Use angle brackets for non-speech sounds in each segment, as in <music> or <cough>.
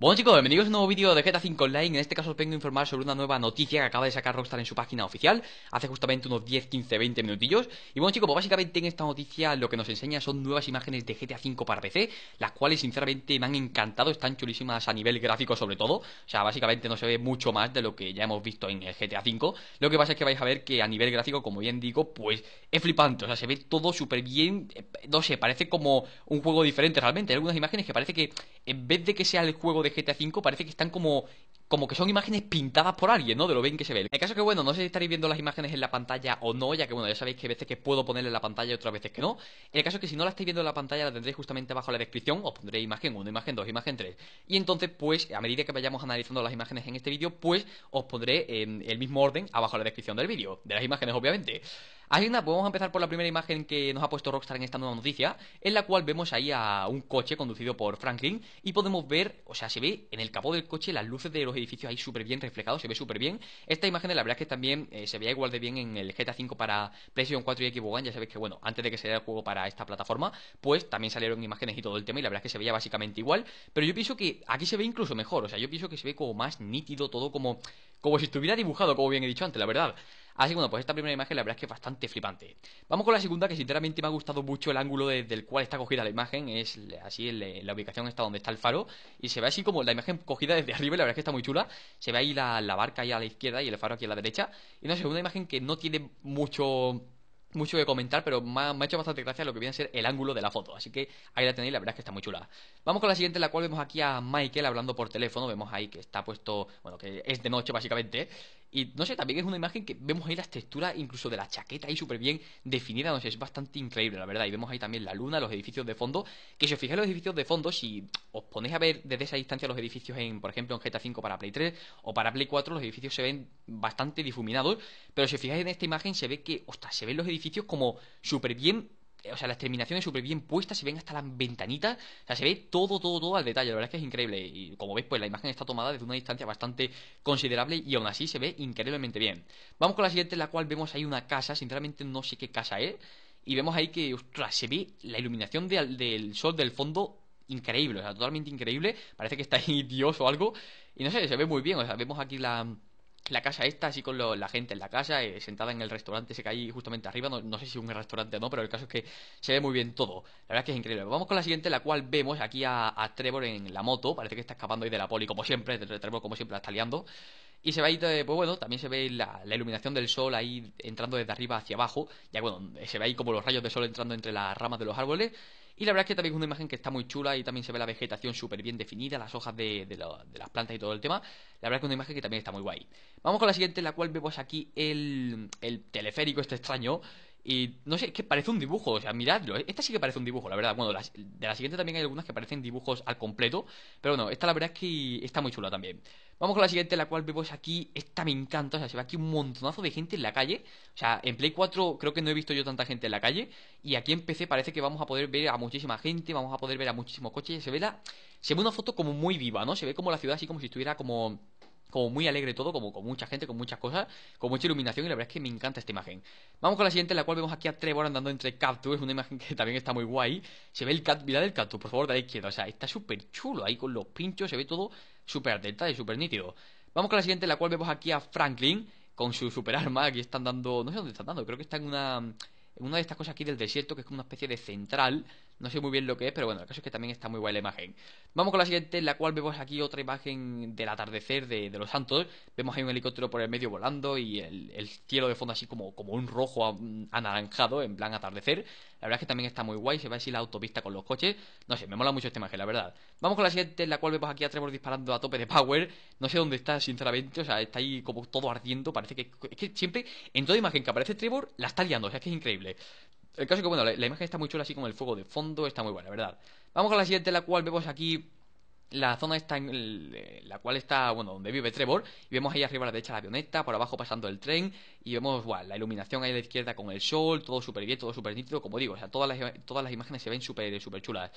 Bueno chicos, bienvenidos a un nuevo vídeo de GTA 5 Online, en este caso os vengo a informar sobre una nueva noticia que acaba de sacar Rockstar en su página oficial, hace justamente unos 10, 15, 20 minutillos, y bueno chicos, pues básicamente en esta noticia lo que nos enseña son nuevas imágenes de GTA 5 para PC, las cuales sinceramente me han encantado, están chulísimas a nivel gráfico sobre todo, o sea, básicamente no se ve mucho más de lo que ya hemos visto en el GTA 5, lo que pasa es que vais a ver que a nivel gráfico, como bien digo, pues es flipante, o sea, se ve todo súper bien, eh, no sé, parece como un juego diferente realmente, hay algunas imágenes que parece que en vez de que sea el juego de GTA 5 parece que están como como que son imágenes pintadas por alguien, ¿no? De lo bien que se ve. El caso que, bueno, no sé si estaréis viendo las imágenes en la pantalla o no, ya que, bueno, ya sabéis que hay veces que puedo ponerle en la pantalla y otras veces que no. En El caso que si no la estáis viendo en la pantalla, la tendréis justamente abajo en la descripción, os pondré imagen 1, imagen 2, imagen 3. Y entonces, pues, a medida que vayamos analizando las imágenes en este vídeo, pues os pondré en em, el mismo orden abajo en la descripción del vídeo, de las imágenes, obviamente. Así que nada, pues vamos a empezar por la primera imagen que nos ha puesto Rockstar en esta nueva noticia, en la cual vemos ahí a un coche conducido por Franklin y podemos ver, o sea, se ve en el capó del coche las luces de los edificio ahí súper bien reflejado se ve súper bien. Esta imagen, la verdad es que también eh, se veía igual de bien en el GTA 5 para PlayStation 4 y Xbox One. Ya sabéis que, bueno, antes de que saliera el juego para esta plataforma, pues también salieron imágenes y todo el tema, y la verdad es que se veía básicamente igual. Pero yo pienso que aquí se ve incluso mejor, o sea, yo pienso que se ve como más nítido, todo como, como si estuviera dibujado, como bien he dicho antes, la verdad. Así ah, que bueno, pues esta primera imagen la verdad es que es bastante flipante. Vamos con la segunda, que sinceramente me ha gustado mucho el ángulo desde el cual está cogida la imagen. Es así, eh, la ubicación está donde está el faro. Y se ve así como la imagen cogida desde <laughs> arriba, la verdad es que está muy chula. Se ve ahí la, la barca ahí a la izquierda y el faro aquí a la derecha. Y una segunda imagen que no tiene mucho mucho que comentar, pero me ha, hecho bastante gracia lo que viene a ser el ángulo de la foto. Así que ahí la tenéis, la verdad es que está muy chula. Vamos con la siguiente, en la cual vemos aquí a Michael hablando por teléfono. Vemos ahí que está puesto, bueno, que es de noche básicamente. Y no sé, también es una imagen que vemos ahí las texturas incluso de la chaqueta ahí súper bien definida. No sé, es bastante increíble, la verdad. Y vemos ahí también la luna, los edificios de fondo. Que si os fijáis los edificios de fondo, si os ponéis a ver desde esa distancia los edificios en, por ejemplo, en GTA 5 para Play 3 o para Play 4, los edificios se ven bastante difuminados. Pero si os fijáis en esta imagen, se ve que, ostras, se ven los como súper bien eh, o sea, las terminaciones súper bien puestas, se ven hasta las ventanitas, o sea, se ve todo, todo, todo al detalle, la verdad es que es increíble. Y como veis, pues la imagen está tomada desde una distancia bastante considerable y aún así se ve increíblemente bien. Vamos con la siguiente, en la cual vemos ahí una casa, sinceramente no sé qué casa es, y vemos ahí que, ostras, se ve la iluminación del sol del fondo increíble, o sea, totalmente increíble, parece que está ahí <laughs> Dios o algo, y no sé, se ve muy bien, o sea, vemos aquí la la casa esta, así con la gente en la casa, eh, sentada en el restaurante se que hay justamente arriba, no, sé si un restaurante o no, pero el caso es que se ve muy bien todo. La verdad es que es increíble. Vamos con la siguiente, la cual vemos aquí a, Trevor en la moto, parece que está escapando ahí de la poli, como siempre, Trevor como siempre la está liando. Y se ve ahí, eh, pues bueno, también se ve la, iluminación del sol ahí entrando desde arriba hacia abajo. Ya bueno, se ve ahí como los rayos de sol entrando entre las ramas de los árboles. Y la verdad es que también es una imagen que está muy chula y también se ve la vegetación súper bien definida, las hojas de, las plantas y todo el tema. La verdad es que es una imagen que también está muy guay. Vamos con la siguiente, en la cual vemos aquí el, el teleférico este extraño y no sé, es que parece un dibujo, o sea, miradlo. ¿eh? Esta sí que parece un dibujo, la verdad. Bueno, de la siguiente también hay algunas que parecen dibujos al completo. Pero bueno, esta la verdad es que está muy chula también. Vamos con la siguiente, la cual vemos aquí. Esta me encanta, o sea, se ve aquí un montonazo de gente en la calle. O sea, en Play 4 creo que no he visto yo tanta gente en la calle. Y aquí en PC parece que vamos a poder ver a muchísima gente, vamos a poder ver a muchísimos coches. Se ve la. Se ve una foto como muy viva, ¿no? Se ve como la ciudad así como si estuviera como como muy alegre todo, como con mucha gente, con muchas cosas, con mucha iluminación y la verdad es que me encanta esta imagen. Vamos con la siguiente, en la cual vemos aquí a Trevor andando entre cactus, es una imagen que también está muy guay. Se ve el cat, mirad el cactus, por favor, de la izquierda, o sea, está súper chulo ahí con los pinchos, se ve todo súper Y súper nítido. Vamos con la siguiente, en la cual vemos aquí a Franklin con su super arma, aquí están dando, no sé dónde están dando, creo que está en una una de estas cosas aquí del desierto, que es como una especie de central. No sé muy bien lo que es, pero bueno, el caso es que también está muy guay la imagen. Vamos con la siguiente, en la cual vemos aquí otra imagen del atardecer de, los santos. Vemos ahí un helicóptero por el medio volando y el, cielo de fondo así como, como un rojo anaranjado, en plan atardecer. La verdad es que también está muy guay, se ve así la autopista con los coches. No sé, me mola mucho esta imagen, la verdad. Vamos con la siguiente, en la cual vemos aquí a Trevor disparando a tope de power. No sé dónde está, sinceramente, o sea, está ahí como todo ardiendo. Parece que. que siempre, en toda imagen que aparece Trevor, la está liando, o sea, es que es increíble. El caso es que, bueno, la, imagen está muy chula, así como el fuego de fondo, está muy buena, ¿verdad? Vamos a la siguiente, la cual vemos aquí la zona está en la cual está, bueno, donde vive Trevor, y vemos ahí arriba a la derecha la avioneta, por abajo pasando el tren, y vemos la iluminación ahí a la izquierda con el sol, todo súper bien, todo súper nítido, como digo, o sea, todas las, todas las imágenes se ven súper super chulas.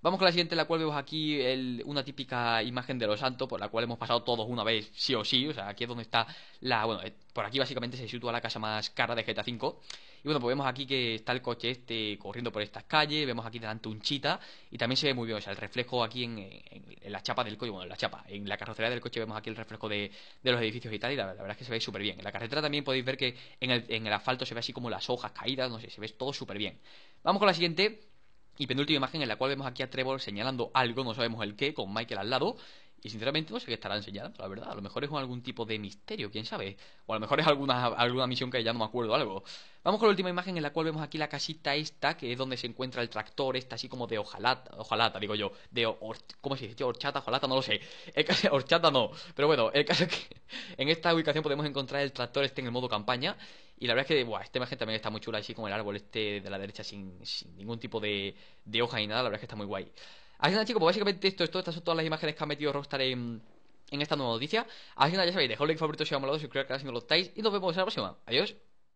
Vamos con la siguiente, la cual vemos aquí una típica imagen de los santos, por la cual hemos pasado todos una vez, sí o sí, o sea, aquí es donde está la, bueno, eh, por aquí básicamente se sitúa la casa más cara de GTA V. Y bueno, pues vemos aquí que está el coche este corriendo por estas calles, vemos aquí delante un chita y también se ve muy bien, o sea, el reflejo aquí en, la chapa del coche, bueno, en la chapa, en la carrocería del coche vemos aquí el reflejo de, los edificios y tal, y la verdad es que se ve súper bien. En la carretera también podéis ver que en el, asfalto se ve así como las hojas caídas, no sé, se ve todo súper bien. Vamos con la siguiente y penúltima imagen en la cual vemos aquí a Trevor señalando algo, no sabemos el qué, con Michael al lado, y sinceramente no pues, sé qué estará enseñando, la verdad. A lo mejor es algún tipo de misterio, quién sabe. O a lo mejor es alguna, alguna misión que ya no me acuerdo algo. Vamos con la última imagen en la cual vemos aquí la casita esta, que es donde se encuentra el tractor, esta así como de ojalata, ojalata digo yo. De ¿Cómo se dice? ¿Horchata? ojalata No lo sé. El horchata no. Pero bueno, el caso es que <laughs> en esta ubicación podemos encontrar el tractor este en el modo campaña. Y la verdad es que, buah, esta imagen también está muy chula, así como el árbol este de la derecha sin, sin ningún tipo de, de hoja ni nada. La verdad es que está muy guay. Así nada, chicos, pues básicamente esto es todo. Estas son todas las imágenes que ha metido Rockstar en, en esta nueva noticia. Así nada, ya sabéis, dejad un like favorito si os ha molado, si al canal si no lo estáis. Y nos vemos en la próxima. Adiós.